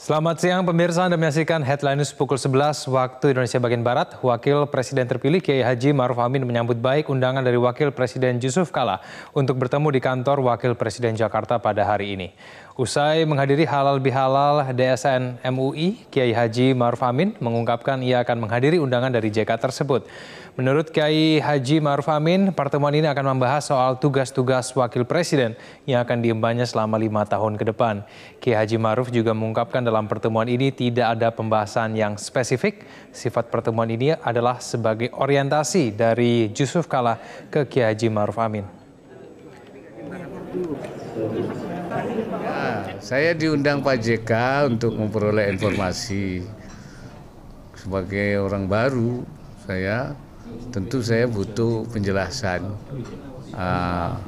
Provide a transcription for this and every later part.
Selamat siang pemirsa, Anda menyaksikan Headline News pukul 11 waktu Indonesia bagian Barat. Wakil Presiden terpilih Kiai Haji Maruf Amin menyambut baik undangan dari Wakil Presiden Yusuf Kala untuk bertemu di kantor Wakil Presiden Jakarta pada hari ini. Usai menghadiri halal bihalal DSN MUI, Kiai Haji Maruf Amin mengungkapkan ia akan menghadiri undangan dari JK tersebut. Menurut Kiai Haji Maruf Amin, pertemuan ini akan membahas soal tugas-tugas wakil presiden yang akan diembannya selama lima tahun ke depan. Kiai Haji Maruf juga mengungkapkan dalam pertemuan ini tidak ada pembahasan yang spesifik. Sifat pertemuan ini adalah sebagai orientasi dari Yusuf Kala ke Kiai Haji Maruf Amin. Nah, saya diundang Pak JK untuk memperoleh informasi sebagai orang baru. Saya tentu saya butuh penjelasan uh,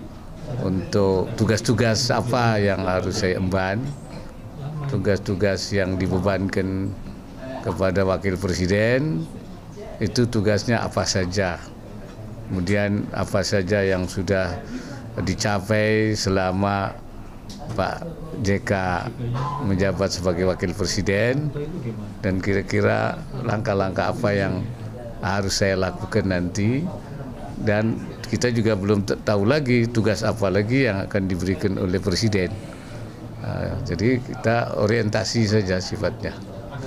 untuk tugas-tugas apa yang harus saya emban, tugas-tugas yang dibebankan kepada Wakil Presiden itu tugasnya apa saja. Kemudian apa saja yang sudah dicapai selama Pak JK menjabat sebagai wakil presiden dan kira-kira langkah-langkah apa yang harus saya lakukan nanti dan kita juga belum tahu lagi tugas apa lagi yang akan diberikan oleh presiden. Ah, jadi kita orientasi saja sifatnya.